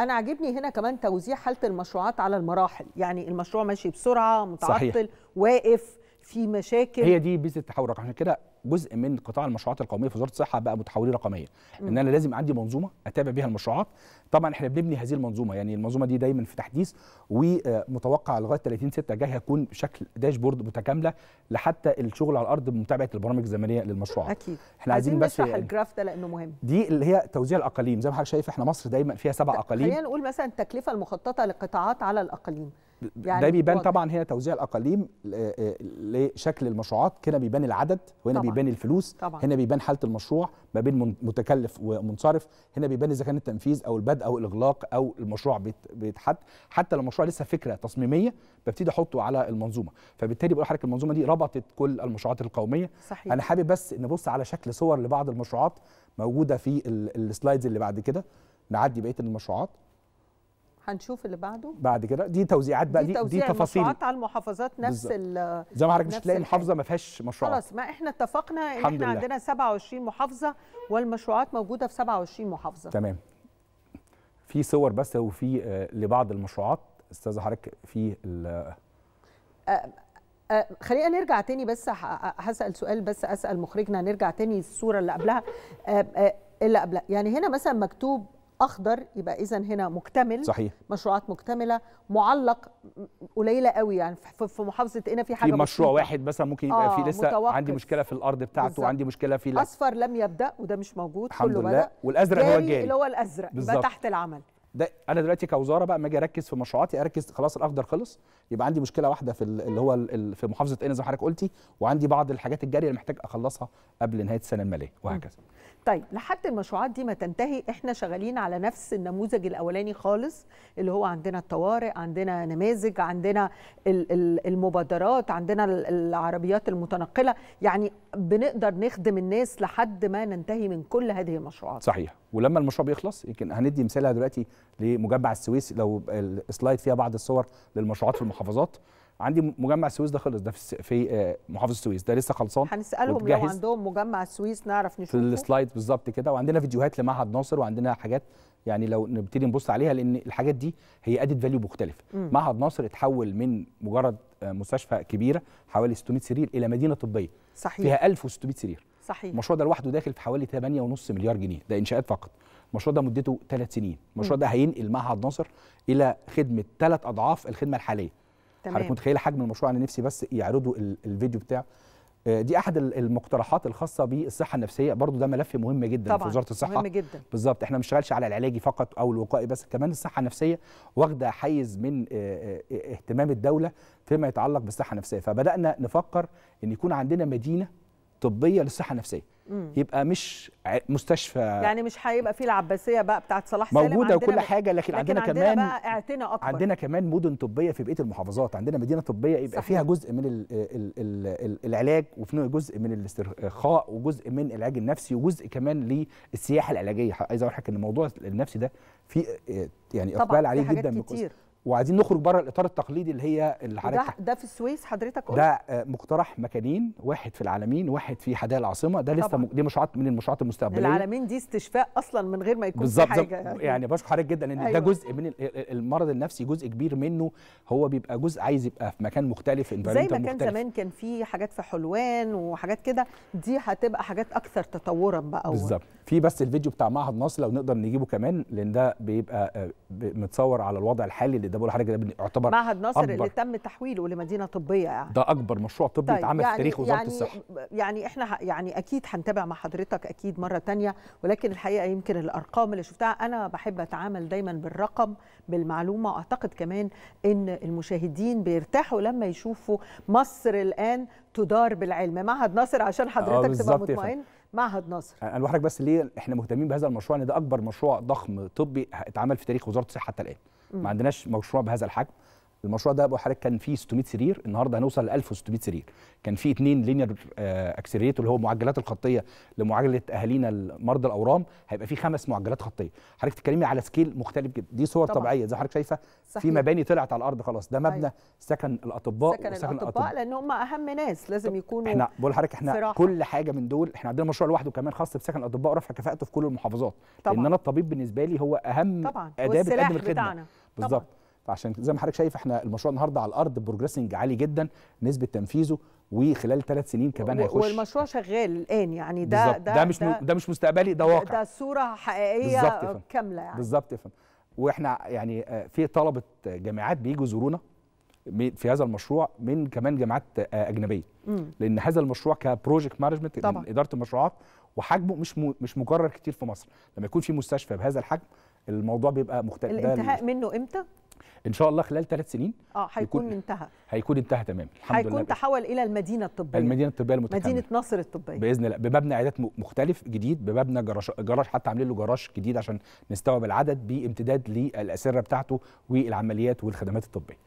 انا عاجبني هنا كمان توزيع حاله المشروعات على المراحل يعني المشروع ماشي بسرعه متعطل صحيح. واقف في مشاكل هي دي بيزة التحول الرقمي عشان كده جزء من قطاع المشروعات القوميه في وزاره الصحه بقى متحولين رقميا ان انا لازم عندي منظومه اتابع بيها المشروعات طبعا احنا بنبني هذه المنظومه يعني المنظومه دي دايما في تحديث ومتوقع لغايه 30 6 جاي هيكون بشكل داشبورد متكامله لحتى الشغل على الارض بمتابعه البرامج الزمنيه للمشروعات اكيد احنا عايزين بس نشرح الجراف ده لانه مهم دي اللي هي توزيع الاقاليم زي ما حضرتك شايف احنا مصر دايما فيها سبع اقاليم خلينا نقول مثلا التكلفه المخططه للقطاعات على الاقاليم يعني ده بيبان طبعا هنا توزيع الاقاليم آه، آه، لشكل المشروعات هنا بيبان العدد وهنا بيبان الفلوس طبعا. هنا بيبان حاله المشروع ما بين متكلف ومنصرف هنا بيبان اذا كان التنفيذ او البدء او الاغلاق او المشروع بيتحد حتى لو المشروع لسه فكره تصميميه ببتدي احطه على المنظومه فبالتالي بقول لحضرتك المنظومه دي ربطت كل المشروعات القوميه صحيح. انا حابب بس نبص على شكل صور لبعض المشروعات موجوده في السلايدز اللي بعد كده نعدي بقيه المشروعات هنشوف اللي بعده بعد كده دي توزيعات بقى دي, توزيع دي تفاصيل على المحافظات نفس ال زي ما حضرتك مش تلاقي المحافظه ما فيهاش مشروعات خلاص ما احنا اتفقنا ان احنا لله. عندنا 27 محافظه والمشروعات موجوده في 27 محافظه تمام في صور بس وفي آه، لبعض المشروعات استاذه حضرتك في ال آه، آه، خلينا نرجع تاني بس هسال سؤال بس اسال مخرجنا نرجع تاني الصوره اللي قبلها اللي قبلها يعني هنا مثلا مكتوب اخضر يبقى اذا هنا مكتمل صحيح مشروعات مكتمله معلق قليله قوي يعني في محافظه هنا في حاجه في مشروع مشكلة. واحد مثلا ممكن يبقى آه في لسه متوقف. عندي مشكله في الارض بتاعته بالزبط. مشكله في لا. اصفر لم يبدا وده مش موجود الحمد كله لله. بدا والازرق هو الجاري اللي هو الازرق بالزبط. يبقى تحت العمل ده انا دلوقتي كوزاره بقى ما اجي اركز في مشروعاتي اركز خلاص الاخضر خلص يبقى عندي مشكله واحده في اللي هو في محافظه انا إيه، زي ما حضرتك قلتي وعندي بعض الحاجات الجاريه اللي محتاج اخلصها قبل نهايه السنه الماليه وهكذا طيب لحد المشروعات دي ما تنتهي احنا شغالين على نفس النموذج الاولاني خالص اللي هو عندنا الطوارئ عندنا نماذج عندنا المبادرات عندنا العربيات المتنقله يعني بنقدر نخدم الناس لحد ما ننتهي من كل هذه المشروعات صحيح ولما المشروع بيخلص يمكن هندي مثالها دلوقتي لمجمع السويس لو السلايد فيها بعض الصور للمشروعات في المحافظات عندي مجمع السويس ده خلص ده في آه، محافظه السويس ده لسه خلصان هنسالهم لو عندهم مجمع السويس نعرف نشوفه في السلايد بالظبط كده وعندنا فيديوهات لمعهد ناصر وعندنا حاجات يعني لو نبتدي نبص عليها لان الحاجات دي هي ادد فاليو مختلف معهد ناصر اتحول من مجرد آه، مستشفى كبيره حوالي 600 سرير الى مدينه طبيه صحيح فيها 1600 سرير صحيح المشروع ده لوحده داخل في حوالي 8.5 مليار جنيه ده انشاءات فقط المشروع ده مدته ثلاث سنين المشروع ده هينقل معهد ناصر الى خدمه ثلاث اضعاف الخدمه الحاليه تمام. حضرتك متخيله حجم المشروع انا نفسي بس يعرضوا الفيديو بتاعه آه، دي احد المقترحات الخاصه بالصحه النفسيه برضو ده ملف مهم جدا طبعا في وزاره الصحه مهم جدا بالظبط احنا ما بنشتغلش على العلاجي فقط او الوقائي بس كمان الصحه النفسيه واخده حيز من آه، آه، اهتمام الدوله فيما يتعلق بالصحه النفسيه فبدانا نفكر ان يكون عندنا مدينه طبيه للصحه النفسيه مم. يبقى مش مستشفى يعني مش هيبقى في العباسيه بقى بتاعت صلاح سالم موجوده وكل حاجه لكن, لكن عندنا, عندنا كمان بقى اعتنا اكبر عندنا كمان مدن طبيه في بقيه المحافظات عندنا مدينه طبيه يبقى صحيح. فيها جزء من الـ الـ الـ العلاج وفي جزء من الاسترخاء وجزء من العلاج النفسي وجزء كمان للسياحه العلاجيه عايز اقول لحضرتك ان الموضوع النفسي ده في آه، يعني اقبال عليه جدا كتير. وعايزين نخرج بره الاطار التقليدي اللي هي اللي حضرتك ده, ده في السويس حضرتك قلت ده آه، مقترح مكانين واحد في العالمين واحد في حدائق العاصمه ده لسه دي مشروعات من المشروعات المستقبليه العالمين دي استشفاء اصلا من غير ما يكون في حاجه يعني. يعني بشكر حضرتك جدا ان أيوة. ده جزء من المرض النفسي جزء كبير منه هو بيبقى جزء عايز يبقى في مكان مختلف زي ما كان مختلف. زمان كان في حاجات في حلوان وحاجات كده دي هتبقى حاجات اكثر تطورا بقى بالظبط في بس الفيديو بتاع معهد ناصر لو نقدر نجيبه كمان لان ده بيبقى آه، متصور على الوضع الحالي اللي ده بقول لحضرتك يعتبر معهد ناصر أكبر. اللي تم تحويله لمدينه طبيه يعني ده اكبر مشروع طبي طيب اتعمل يعني في تاريخ وزاره يعني الصحه يعني احنا يعني اكيد هنتابع مع حضرتك اكيد مره ثانيه ولكن الحقيقه يمكن الارقام اللي شفتها انا بحب اتعامل دايما بالرقم بالمعلومه اعتقد كمان ان المشاهدين بيرتاحوا لما يشوفوا مصر الان تدار بالعلم معهد ناصر عشان حضرتك آه، تبقى مطمئن معهد ناصر انا بحرك بس ليه احنا مهتمين بهذا المشروع ان ده اكبر مشروع ضخم طبي اتعمل في تاريخ وزاره الصحه حتى الان ما عندناش مشروع بهذا الحجم المشروع ده ابو حضرتك كان فيه 600 سرير النهارده هنوصل ل 1600 سرير كان فيه اثنين لينير اكسريتور اللي هو معجلات الخطيه لمعالجه اهالينا مرضى الاورام هيبقى فيه خمس معجلات خطيه حضرتك تتكلمي على سكيل مختلف جدا دي صور طبعا. طبيعيه زي حضرتك شايفه في مباني طلعت على الارض خلاص ده مبنى أيوة. سكن الاطباء سكن وسكن الاطباء, الأطباء. لان هم اهم ناس لازم يكونوا احنا بقول لحضرتك احنا صراحة. كل حاجه من دول احنا عندنا مشروع لوحده كمان خاص بسكن الاطباء ورفع كفاءته في كل المحافظات طبعا. لان انا الطبيب بالنسبه لي هو اهم طبعا. اداه بتقدم الخدمه بتاعنا. بالظبط فعشان زي ما حضرتك شايف احنا المشروع النهارده على الارض بروجريسنج عالي جدا نسبه تنفيذه وخلال ثلاث سنين كمان هيخش والمشروع شغال الان يعني ده ده, ده مش ده, ده مش مستقبلي ده واقع ده صوره حقيقيه كامله يعني بالظبط يا فندم واحنا يعني آه، في طلبه جامعات بيجوا يزورونا في هذا المشروع من كمان جامعات آه، اجنبيه مم. لان هذا المشروع كبروجكت مانجمنت اداره المشروعات وحجمه مش مش مكرر كتير في مصر لما يكون في مستشفى بهذا الحجم الموضوع بيبقى مختلف الانتهاء منه امتى ان شاء الله خلال ثلاث سنين اه هيكون انتهى هيكون انتهى تمام الحمد هيكون لله تحول الى المدينه الطبيه المدينه الطبيه المتكامله مدينه نصر الطبيه باذن الله بمبنى عيادات مختلف جديد بمبنى جراش جراج حتى عاملين له جراج جديد عشان نستوعب العدد بامتداد للاسره بتاعته والعمليات والخدمات الطبيه